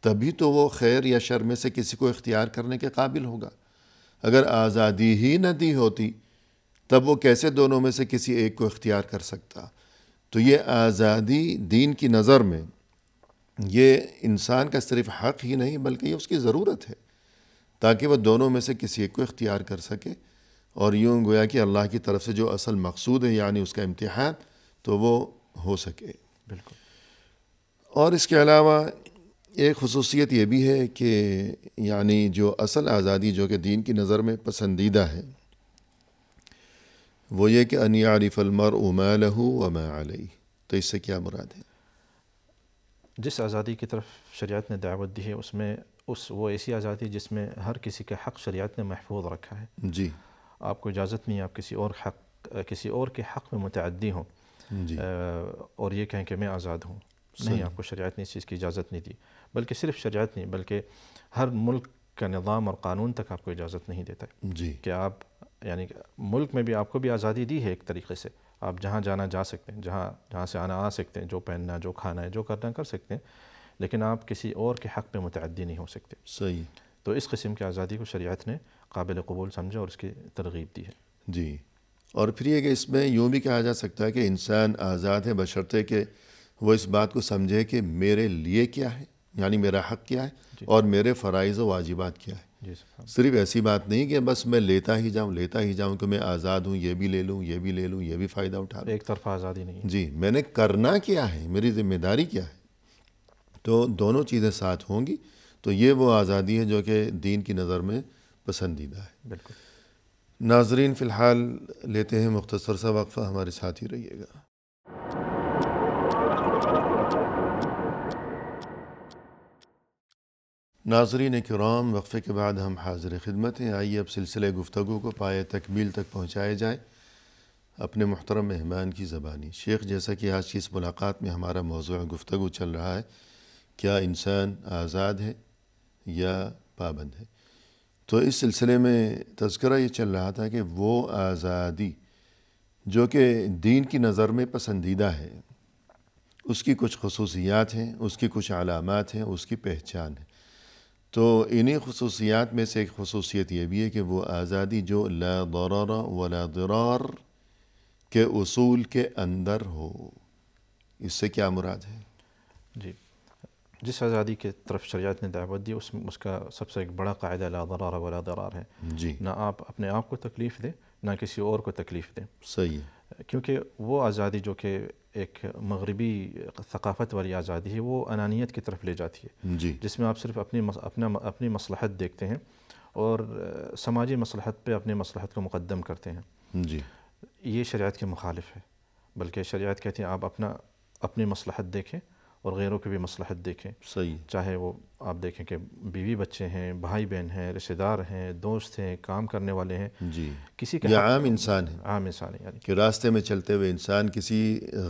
تبھی تو وہ خیر یا شر میں سے کسی کو اختیار کرنے کے قابل ہوگا اگر آزادی ہی نہ دی ہوتی تب وہ کیسے دونوں میں سے کسی ایک کو اختیار کر سکتا تو یہ آزادی دین کی نظر میں یہ انسان کا صرف حق ہی نہیں بلکہ یہ اس کی ضرورت ہے تاکہ وہ دونوں میں سے کسی ایک کو اختیار کر سکے اور یوں گویا کہ اللہ کی طرف سے جو اصل مقصود ہے یعنی اس کا امتحان تو وہ ہو سکے بالکل اور اس کے علاوہ ایک خصوصیت یہ بھی ہے کہ یعنی جو اصل آزادی جو کہ دین کی نظر میں پسندیدہ ہے وہ یہ کہ انی عالی فلمر لہو وما علیہ تو اس سے کیا مراد ہے جس آزادی کی طرف شریعت نے دعوت دی ہے اس میں اس وہ ایسی آزادی جس میں ہر کسی کے حق شریعت نے محفوظ رکھا ہے جی آپ کو اجازت نہیں آپ کسی اور حق کسی اور کے حق میں متعدی ہوں جی اور یہ کہیں کہ میں آزاد ہوں نہیں آپ کو شریعت نے اس چیز کی اجازت نہیں دی بلکہ صرف شریعت نہیں بلکہ ہر ملک کا نظام اور قانون تک آپ کو اجازت نہیں دیتا ہے جی کہ آپ یعنی ملک میں بھی آپ کو بھی آزادی دی ہے ایک طریقے سے آپ جہاں جانا جا سکتے ہیں جہاں جہاں سے آنا آ سکتے ہیں جو پہننا جو کھانا ہے جو کرنا کر سکتے ہیں لیکن آپ کسی اور کے حق پہ متعدی نہیں ہو سکتے صحیح تو اس قسم کی آزادی کو شریعت نے قابل قبول سمجھا اور اس کی ترغیب دی ہے جی اور پھر یہ کہ اس میں یوں بھی کہا جا سکتا ہے کہ انسان آزاد ہے بشرطے کہ وہ اس بات کو سمجھے کہ میرے لیے کیا ہے یعنی میرا حق کیا ہے جی۔ اور میرے فرائض و واجبات کیا ہے جی، صرف ایسی بات نہیں کہ بس میں لیتا ہی جاؤں لیتا ہی جاؤں کہ میں آزاد ہوں یہ بھی لے لوں یہ بھی لے لوں یہ بھی فائدہ اٹھا لوں ایک طرف آزادی نہیں جی میں نے کرنا کیا ہے میری ذمہ داری کیا ہے تو دونوں چیزیں ساتھ ہوں گی تو یہ وہ آزادی ہے جو کہ دین کی نظر میں پسندیدہ ہے بالکل ناظرین فی الحال لیتے ہیں مختصر سا وقفہ ہمارے ساتھ ہی رہیے گا ناظرین کرام وقفے کے بعد ہم حاضر خدمت ہیں آئیے اب سلسلے گفتگو کو پائے تکمیل تک پہنچائے جائے اپنے محترم مہمان کی زبانی شیخ جیسا کہ آج کی اس ملاقات میں ہمارا موضوع گفتگو چل رہا ہے کیا انسان آزاد ہے یا پابند ہے تو اس سلسلے میں تذکرہ یہ چل رہا تھا کہ وہ آزادی جو کہ دین کی نظر میں پسندیدہ ہے اس کی کچھ خصوصیات ہیں اس کی کچھ علامات ہیں اس کی پہچان ہے تو انہی خصوصیات میں سے ایک خصوصیت یہ بھی ہے کہ وہ آزادی جو لا ضرر ولا ضرار کے اصول کے اندر ہو اس سے کیا مراد ہے جی جس آزادی کے طرف شریعت نے دعوت دی اس کا سب سے ایک بڑا قاعدہ لا ضرر ولا ضرار ہے جی نہ آپ اپنے آپ کو تکلیف دیں نہ کسی اور کو تکلیف دیں صحیح ہے کیونکہ وہ آزادی جو کہ ایک مغربی ثقافت والی آزادی ہے وہ انانیت کی طرف لے جاتی ہے جی جس میں آپ صرف اپنی اپنا اپنی مصلحت دیکھتے ہیں اور سماجی مصلحت پہ اپنی مصلحت کو مقدم کرتے ہیں جی یہ شریعت کے مخالف ہے بلکہ شریعت کہتے ہیں آپ اپنا اپنی مصلحت دیکھیں اور غیروں کے بھی مسلحت دیکھیں صحیح چاہے وہ آپ دیکھیں کہ بیوی بچے ہیں بھائی بہن ہیں رشتہ دار ہیں دوست ہیں کام کرنے والے ہیں جی کسی عام انسان ہے عام انسان ہے یعنی کہ راستے میں چلتے ہوئے انسان کسی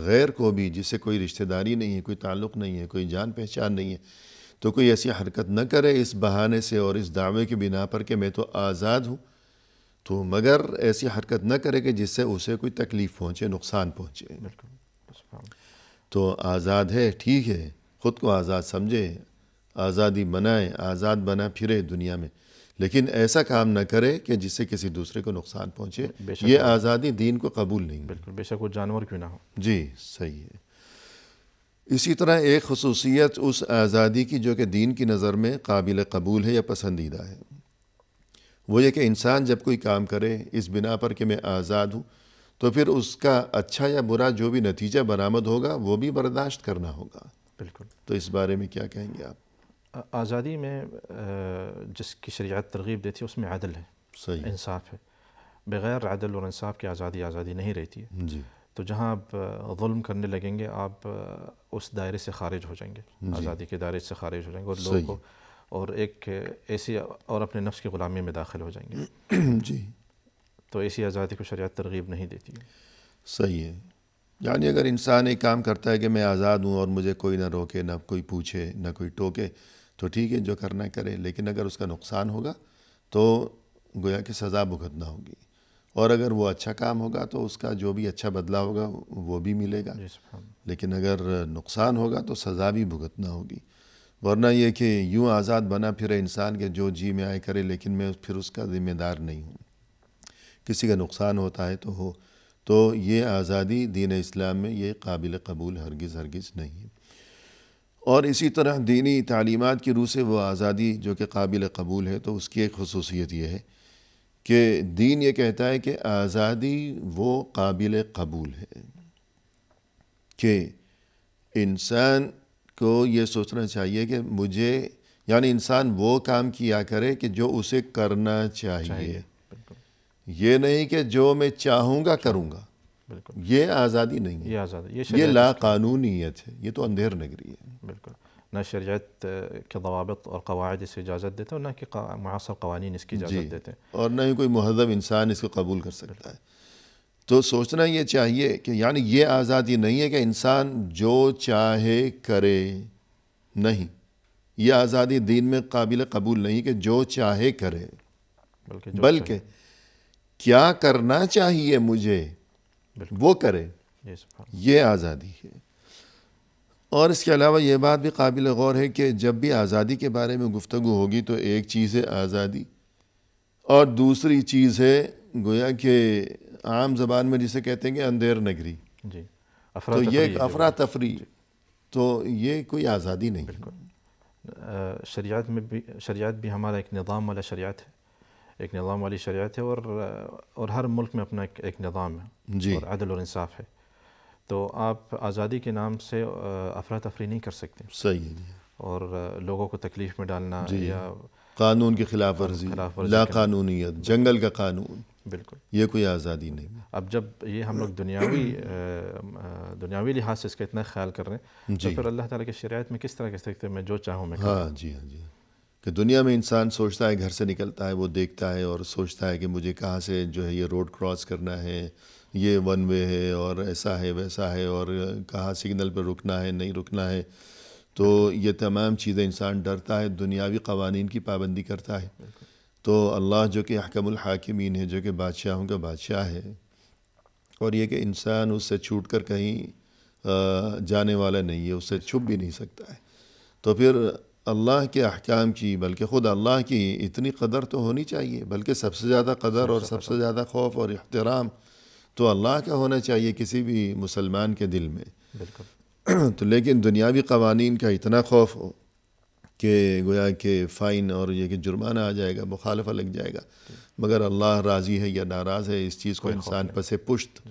غیر کو بھی جس سے کوئی رشتہ داری نہیں ہے کوئی تعلق نہیں ہے کوئی جان پہچان نہیں ہے تو کوئی ایسی حرکت نہ کرے اس بہانے سے اور اس دعوے کی بنا پر کہ میں تو آزاد ہوں تو مگر ایسی حرکت نہ کرے کہ جس سے اسے کوئی تکلیف پہنچے نقصان پہنچے تو آزاد ہے ٹھیک ہے خود کو آزاد سمجھے آزادی منائے آزاد بنا پھرے دنیا میں لیکن ایسا کام نہ کرے کہ جس سے کسی دوسرے کو نقصان پہنچے یہ آزادی دین کو قبول نہیں بالکل بے شک وہ جانور کیوں نہ ہو جی صحیح ہے اسی طرح ایک خصوصیت اس آزادی کی جو کہ دین کی نظر میں قابل قبول ہے یا پسندیدہ ہے وہ یہ کہ انسان جب کوئی کام کرے اس بنا پر کہ میں آزاد ہوں تو پھر اس کا اچھا یا برا جو بھی نتیجہ برآمد ہوگا وہ بھی برداشت کرنا ہوگا بالکل تو اس بارے میں کیا کہیں گے آپ آزادی میں جس کی شریعت ترغیب دیتی ہے اس میں عدل ہے صحیح انصاف ہے بغیر عدل اور انصاف کی آزادی آزادی نہیں رہتی ہے جی تو جہاں آپ ظلم کرنے لگیں گے آپ اس دائرے سے خارج ہو جائیں گے جی آزادی کے دائرے سے خارج ہو جائیں گے اور لوگوں کو اور ایک ایسی اور اپنے نفس کی غلامی میں داخل ہو جائیں گے جی تو ایسی آزادی کو شریعت ترغیب نہیں دیتی صحیح ہے یعنی اگر انسان ایک کام کرتا ہے کہ میں آزاد ہوں اور مجھے کوئی نہ روکے نہ کوئی پوچھے نہ کوئی ٹوکے تو ٹھیک ہے جو کرنا کرے لیکن اگر اس کا نقصان ہوگا تو گویا کہ سزا بھگتنا ہوگی اور اگر وہ اچھا کام ہوگا تو اس کا جو بھی اچھا بدلہ ہوگا وہ بھی ملے گا جی، لیکن اگر نقصان ہوگا تو سزا بھی بھگتنا ہوگی ورنہ یہ کہ یوں آزاد بنا پھرے انسان کے جو جی میں آئے کرے لیکن میں پھر اس کا ذمہ دار نہیں ہوں کسی کا نقصان ہوتا ہے تو ہو تو یہ آزادی دین اسلام میں یہ قابل قبول ہرگز ہرگز نہیں ہے اور اسی طرح دینی تعلیمات کی روح سے وہ آزادی جو کہ قابل قبول ہے تو اس کی ایک خصوصیت یہ ہے کہ دین یہ کہتا ہے کہ آزادی وہ قابل قبول ہے کہ انسان کو یہ سوچنا چاہیے کہ مجھے یعنی انسان وہ کام کیا کرے کہ جو اسے کرنا چاہیے چاہیے یہ نہیں کہ جو میں چاہوں گا کروں گا بالکل یہ آزادی نہیں ہے یہ لا قانونیت ہے یہ تو اندھیر نگری ہے بالکل نہ شریعت کے ضوابط اور قواعد اسے اجازت دیتے ہیں نہ کہ جی۔ اور نہ ہی کوئی مہذب انسان اس کو قبول کر سکتا ہے تو سوچنا یہ چاہیے کہ یعنی یہ آزادی نہیں ہے کہ انسان جو چاہے کرے نہیں یہ آزادی دین میں قابل قبول نہیں کہ جو چاہے کرے بلکہ کیا کرنا چاہیے مجھے وہ کرے جی، یہ آزادی ہے اور اس کے علاوہ یہ بات بھی قابل غور ہے کہ جب بھی آزادی کے بارے میں گفتگو ہوگی تو ایک چیز ہے آزادی اور دوسری چیز ہے گویا کہ عام زبان میں جسے کہتے ہیں کہ اندھیر نگری جی تو یہ افراتفری جی۔ تو یہ کوئی آزادی نہیں شریعت میں بھی شریعت بھی ہمارا ایک نظام والا شریعت ہے ایک نظام والی شریعت ہے اور اور ہر ملک میں اپنا ایک ایک نظام ہے جی اور عدل اور انصاف ہے تو آپ آزادی کے نام سے افراتفری نہیں کر سکتے صحیح جی اور لوگوں کو تکلیف میں ڈالنا جی یا قانون کی خلاف ورزی لا قانونیت جنگل کا قانون بالکل یہ کوئی آزادی نہیں اب جب یہ ہم لوگ دنیاوی دنیاوی لحاظ سے اس کا اتنا خیال کر رہے ہیں تو جی۔ پھر اللہ تعالیٰ کی شرائط میں کس طرح کہہ سکتے ہیں میں جو چاہوں میں ہاں ہاں جی ہاں، جی کہ دنیا میں انسان سوچتا ہے گھر سے نکلتا ہے وہ دیکھتا ہے اور سوچتا ہے کہ مجھے کہاں سے جو ہے یہ روڈ کراس کرنا ہے یہ ون وے ہے اور ایسا ہے ویسا ہے اور کہاں سگنل پہ رکنا ہے نہیں رکنا ہے تو یہ تمام چیزیں انسان ڈرتا ہے دنیاوی قوانین کی پابندی کرتا ہے تو اللہ جو کہ حکم الحاکمین ہے جو کہ بادشاہوں کا بادشاہ ہے اور یہ کہ انسان اس سے چھوٹ کر کہیں جانے والا نہیں ہے اس سے چھپ بھی نہیں سکتا ہے تو پھر اللہ کے احکام کی بلکہ خود اللہ کی اتنی قدر تو ہونی چاہیے بلکہ سب سے زیادہ قدر اور سب سے زیادہ خوف اور احترام تو اللہ کا ہونا چاہیے کسی بھی مسلمان کے دل میں تو لیکن دنیاوی قوانین کا اتنا خوف ہو کہ گویا کہ فائن اور یہ کہ جرمانہ آ جائے گا مخالفہ لگ جائے گا مگر اللہ راضی ہے یا ناراض ہے اس چیز کو انسان پس پشت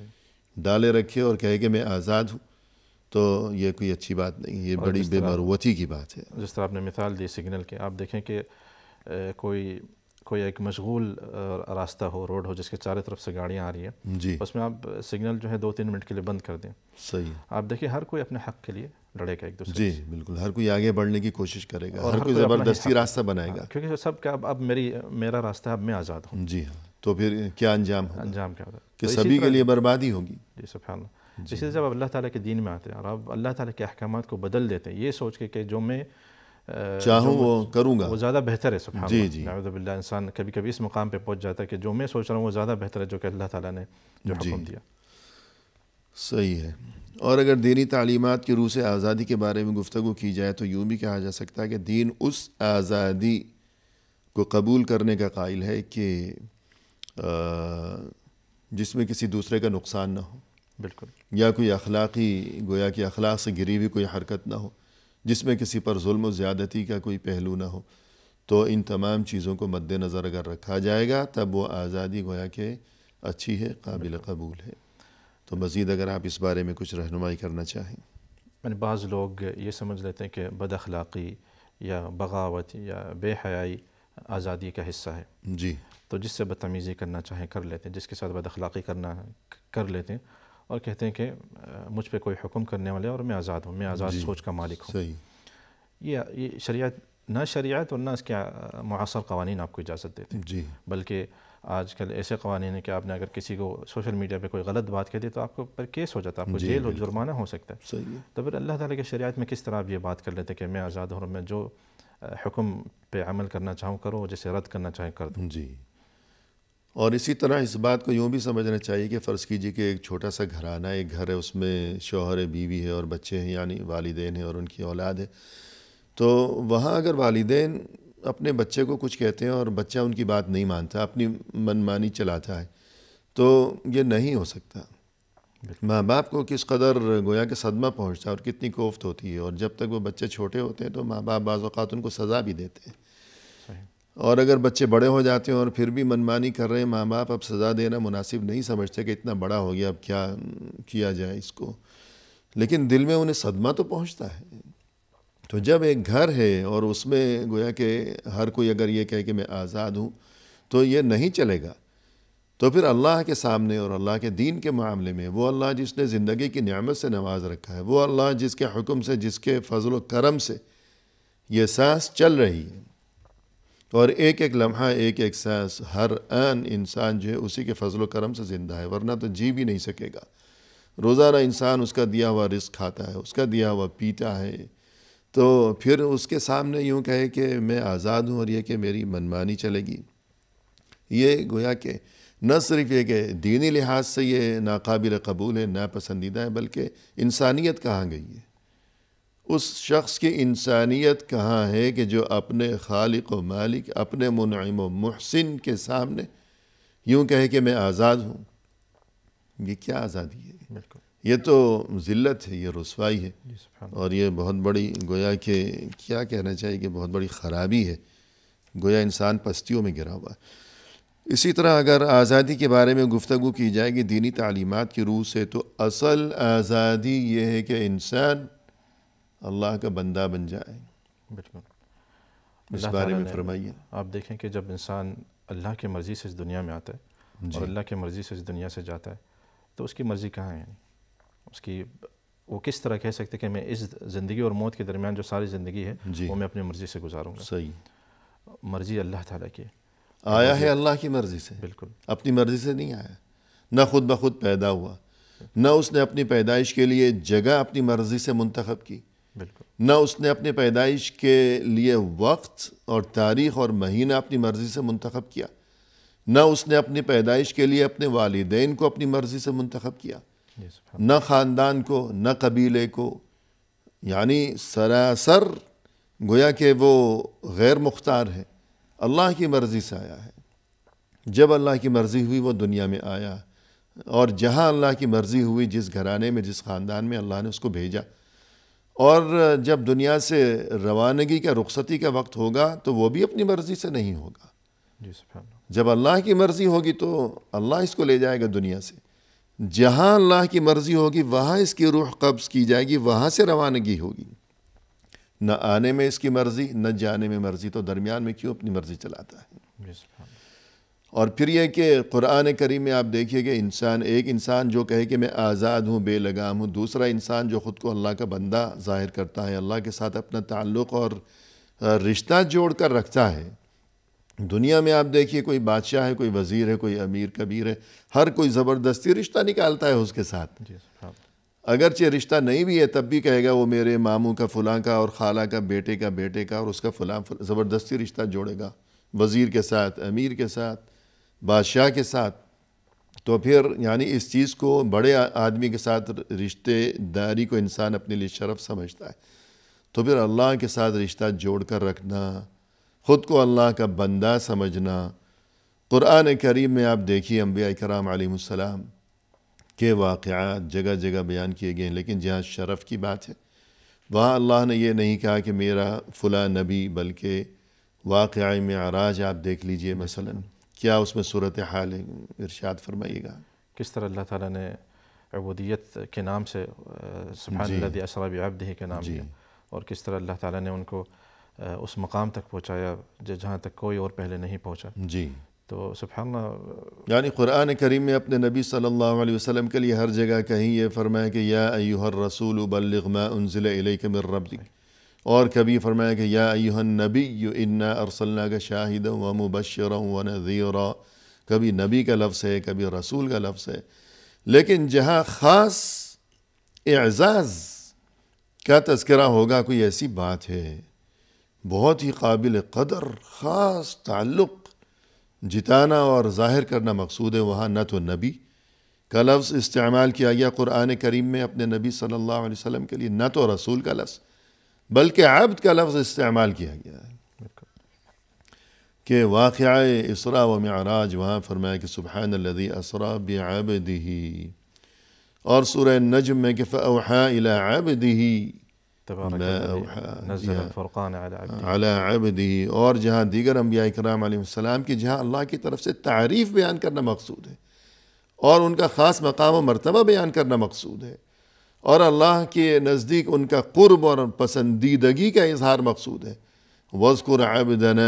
ڈالے رکھے اور کہے کہ میں آزاد ہوں تو یہ کوئی اچھی بات نہیں یہ بڑی بے مروتی کی بات ہے جس طرح آپ نے مثال دی سگنل آپ دیکھیں کہ کوئی کوئی ایک مشغول راستہ ہو ہو روڈ جس کے چاروں طرف سے گاڑیاں آ رہی ہیں جی۔ اس میں آپ سگنل جو ہے دو تین منٹ کے لیے بند کر دیں صحیح آپ دیکھیں ہر کوئی اپنے حق کے لیے لڑے گا ایک دوسرے جی بالکل ہر کوئی آگے بڑھنے کی کوشش کرے گا ہر کوئی زبردستی راستہ بنائے گا ہاں، کیونکہ سب کا اب میری میرا راستہ اب میں آزاد ہوں جی ہاں تو پھر کیا انجام انجام کیا ہوگا سبھی کے لیے بربادی ہوگی جی اللہ جس جی۔ طرح جب آپ اللہ تعالیٰ کے دین میں آتے ہیں اور آپ اللہ تعالیٰ کے احکامات کو بدل دیتے ہیں یہ سوچ کے کہ جو میں چاہوں وہ کروں گا وہ زیادہ بہتر ہے سبحان جی جی انسان کبھی کبھی اس مقام پہ پہنچ جاتا ہے کہ جو میں سوچ رہا ہوں وہ زیادہ بہتر ہے جو کہ اللہ تعالیٰ نے جو جی۔ حکم دیا صحیح ہے اور اگر دینی تعلیمات کی روح سے آزادی کے بارے میں گفتگو کی جائے تو یوں بھی کہا جا سکتا ہے کہ دین اس آزادی کو قبول کرنے کا قائل ہے کہ جس میں کسی دوسرے کا نقصان نہ ہو بالکل یا کوئی اخلاقی گویا کہ اخلاق سے گری ہوئی کوئی حرکت نہ ہو جس میں کسی پر ظلم و زیادتی کا کوئی پہلو نہ ہو تو ان تمام چیزوں کو مد نظر اگر رکھا جائے گا تب وہ آزادی گویا کہ اچھی ہے قابل قبول ہے تو مزید اگر آپ اس بارے میں کچھ رہنمائی کرنا چاہیں یعنی بعض لوگ یہ سمجھ لیتے ہیں کہ بد اخلاقی یا بغاوت یا بے حیائی آزادی کا حصہ ہے جی تو جس سے بدتمیزی کرنا چاہیں کر لیتے ہیں جس کے ساتھ بد اخلاقی کرنا کر لیتے ہیں اور کہتے ہیں کہ مجھ پہ کوئی حکم کرنے والے اور میں آزاد ہوں میں آزاد جی، سوچ کا مالک ہوں یہ شریعت نہ شریعت اور نہ اس کے معاصر قوانین آپ کو اجازت دیتے جی بلکہ آج کل ایسے قوانین ہیں کہ آپ نے اگر کسی کو سوشل میڈیا پہ کوئی غلط بات کہہ دی تو آپ کو پر کیس ہو جاتا ہے آپ کو جی، جیل ہو جرمانہ ہو سکتا ہے تو پھر اللہ تعالیٰ کے شریعت میں کس طرح آپ یہ بات کر لیتے ہیں کہ میں آزاد ہوں اور میں جو حکم پہ عمل کرنا چاہوں کرو جسے رد کرنا چاہیں کر دوں جی اور اسی طرح اس بات کو یوں بھی سمجھنا چاہیے کہ فرض کیجیے کہ ایک چھوٹا سا گھرانہ ایک گھر ہے اس میں شوہر بیوی ہے اور بچے ہیں یعنی والدین ہیں اور ان کی اولاد ہے تو وہاں اگر والدین اپنے بچے کو کچھ کہتے ہیں اور بچہ ان کی بات نہیں مانتا اپنی من مانی چلاتا ہے تو یہ نہیں ہو سکتا ماں باپ کو کس قدر گویا کہ صدمہ پہنچتا ہے اور کتنی کوفت ہوتی ہے اور جب تک وہ بچے چھوٹے ہوتے ہیں تو ماں باپ بعض اوقات ان کو سزا بھی دیتے ہیں اور اگر بچے بڑے ہو جاتے ہیں اور پھر بھی منمانی کر رہے ہیں ماں باپ اب سزا دینا مناسب نہیں سمجھتے کہ اتنا بڑا ہو گیا اب کیا کیا جائے اس کو لیکن دل میں انہیں صدمہ تو پہنچتا ہے تو جب ایک گھر ہے اور اس میں گویا کہ ہر کوئی اگر یہ کہے کہ میں آزاد ہوں تو یہ نہیں چلے گا تو پھر اللہ کے سامنے اور اللہ کے دین کے معاملے میں وہ اللہ جس نے زندگی کی نعمت سے نواز رکھا ہے وہ اللہ جس کے حکم سے جس کے فضل و کرم سے یہ سانس چل رہی ہے اور ایک ایک لمحہ ایک ایک سانس ہر این انسان جو ہے اسی کے فضل و کرم سے زندہ ہے ورنہ تو جی بھی نہیں سکے گا روزانہ انسان اس کا دیا ہوا رزق کھاتا ہے اس کا دیا ہوا پیتا ہے تو پھر اس کے سامنے یوں کہے کہ میں آزاد ہوں اور یہ کہ میری منمانی چلے گی یہ گویا کہ نہ صرف یہ کہ دینی لحاظ سے یہ ناقابل قبول ہے ناپسندیدہ ہے بلکہ انسانیت کہاں گئی ہے اس شخص کی انسانیت کہاں ہے کہ جو اپنے خالق و مالک اپنے منعم و محسن کے سامنے یوں کہے کہ میں آزاد ہوں یہ کیا آزادی ہے یہ تو ذلت ہے یہ رسوائی ہے جی، اور یہ بہت بڑی گویا کہ کیا کہنا چاہیے کہ بہت بڑی خرابی ہے گویا انسان پستیوں میں گرا ہوا ہے اسی طرح اگر آزادی کے بارے میں گفتگو کی جائے گی دینی تعلیمات کی روح سے تو اصل آزادی یہ ہے کہ انسان اللہ کا بندہ بن جائے بالکل اس بارے میں فرمائیے آپ دیکھیں کہ جب انسان اللہ کی مرضی سے اس دنیا میں آتا ہے اور جی۔ اللہ کی مرضی سے اس دنیا سے جاتا ہے تو اس کی مرضی کہاں ہے یعنی اس کی وہ کس طرح کہہ سکتے کہ میں اس زندگی اور موت کے درمیان جو ساری زندگی ہے جی وہ میں اپنی مرضی سے گزاروں گا صحیح مرضی اللہ تعالیٰ کی آیا ہے اللہ کی مرضی سے بالکل اپنی مرضی سے نہیں آیا نہ خود بخود پیدا ہوا نہ اس نے اپنی پیدائش کے لیے جگہ اپنی مرضی سے منتخب کی بالکل نہ اس نے اپنے پیدائش کے لیے وقت اور تاریخ اور مہینہ اپنی مرضی سے منتخب کیا نہ اس نے اپنی پیدائش کے لیے اپنے والدین کو اپنی مرضی سے منتخب کیا جی، نہ خاندان کو نہ قبیلے کو یعنی سراسر گویا کہ وہ غیر مختار ہے اللہ کی مرضی سے آیا ہے جب اللہ کی مرضی ہوئی وہ دنیا میں آیا اور جہاں اللہ کی مرضی ہوئی جس گھرانے میں جس خاندان میں اللہ نے اس کو بھیجا اور جب دنیا سے روانگی کا رخصتی کا وقت ہوگا تو وہ بھی اپنی مرضی سے نہیں ہوگا جی، جب اللہ کی مرضی ہوگی تو اللہ اس کو لے جائے گا دنیا سے جہاں اللہ کی مرضی ہوگی وہاں اس کی روح قبض کی جائے گی وہاں سے روانگی ہوگی نہ آنے میں اس کی مرضی نہ جانے میں مرضی تو درمیان میں کیوں اپنی مرضی چلاتا ہے جی، اور پھر یہ کہ قرآن کریم میں آپ دیکھیے کہ انسان ایک انسان جو کہے کہ میں آزاد ہوں بے لگام ہوں دوسرا انسان جو خود کو اللہ کا بندہ ظاہر کرتا ہے اللہ کے ساتھ اپنا تعلق اور رشتہ جوڑ کر رکھتا ہے دنیا میں آپ دیکھیے کوئی بادشاہ ہے کوئی وزیر ہے کوئی امیر کبیر ہے ہر کوئی زبردستی رشتہ نکالتا ہے اس کے ساتھ جی، اگرچہ رشتہ نہیں بھی ہے تب بھی کہے گا وہ میرے ماموں کا فلاں کا اور خالہ کا بیٹے کا بیٹے کا اور اس کا فلاں زبردستی رشتہ جوڑے گا وزیر کے ساتھ امیر کے ساتھ بادشاہ کے ساتھ تو پھر یعنی اس چیز کو بڑے آدمی کے ساتھ رشتے داری کو انسان اپنے لیے شرف سمجھتا ہے تو پھر اللہ کے ساتھ رشتہ جوڑ کر رکھنا خود کو اللہ کا بندہ سمجھنا قرآن کریم میں آپ دیکھیے انبیاء کرام علیہ السلام کے واقعات جگہ جگہ بیان کیے گئے ہیں لیکن جہاں شرف کی بات ہے وہاں اللہ نے یہ نہیں کہا کہ میرا فلاں نبی بلکہ واقعہ میں آراج آپ دیکھ لیجئے مثلاً کیا اس میں صورت حال ارشاد فرمائیے گا کس طرح اللہ تعالیٰ نے عبودیت کے نام سے سبحان جی۔ اللہ اسراب بعبدہ کے نام سے جی۔ اور کس طرح اللہ تعالیٰ نے ان کو اس مقام تک پہنچایا جہاں تک کوئی اور پہلے نہیں پہنچا جی تو سبحان اللہ یعنی قرآن کریم میں اپنے نبی صلی اللہ علیہ وسلم کے لیے ہر جگہ کہیں یہ فرمایا کہ یا ایوہ الرسول بلغ ما انزل من ربک اور کبھی فرمایا کہ یا ایوہ النبی انا ارسلنا کا شاہد و مبشر و نذیر کبھی نبی کا لفظ ہے کبھی رسول کا لفظ ہے لیکن جہاں خاص اعزاز کا تذکرہ ہوگا کوئی ایسی بات ہے بہت ہی قابل قدر خاص تعلق جتانا اور ظاہر کرنا مقصود ہے وہاں نہ تو نبی کا لفظ استعمال کیا گیا قرآن کریم میں اپنے نبی صلی اللہ علیہ وسلم کے لیے نہ تو رسول کا لفظ بلکہ عبد کا لفظ استعمال کیا گیا ہے کہ واقعہ اسرا و معراج وہاں فرمایا کہ سبحان الذي اسرا بعبده اور سورہ نجم میں کہ فاوحا الى عبده تبارک نزل الفرقان على عبده على عبده اور جہاں دیگر انبیاء کرام علیہ السلام کی جہاں اللہ کی طرف سے تعریف بیان کرنا مقصود ہے اور ان کا خاص مقام و مرتبہ بیان کرنا مقصود ہے اور اللہ کے نزدیک ان کا قرب اور پسندیدگی کا اظہار مقصود ہے وزق و عائب دن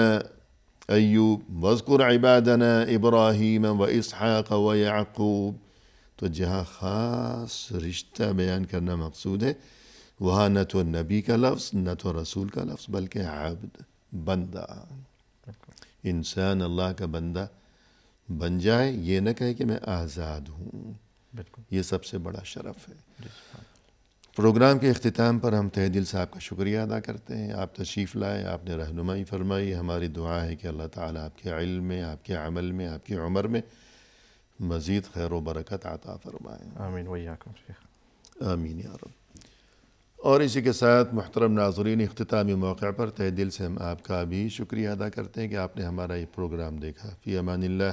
ایوب وزقرا عباد ابراہیم و اِسحاق و یا تو جہاں خاص رشتہ بیان کرنا مقصود ہے وہاں نہ تو نبی کا لفظ نہ تو رسول کا لفظ بلکہ عبد بندہ انسان اللہ کا بندہ بن جائے یہ نہ کہے کہ میں آزاد ہوں یہ سب سے بڑا شرف ہے جی، پروگرام کے اختتام پر ہم تہ دل صاحب کا شکریہ ادا کرتے ہیں آپ تشریف لائے آپ نے رہنمائی فرمائی ہماری دعا ہے کہ اللہ تعالیٰ آپ کے علم میں آپ کے عمل میں آپ کی عمر میں مزید خیر و برکت عطا فرمائے شیخ و یا رب اور اسی کے ساتھ محترم ناظرین اختتامی موقع پر تہ دل سے ہم آپ کا بھی شکریہ ادا کرتے ہیں کہ آپ نے ہمارا یہ پروگرام دیکھا فی امان اللہ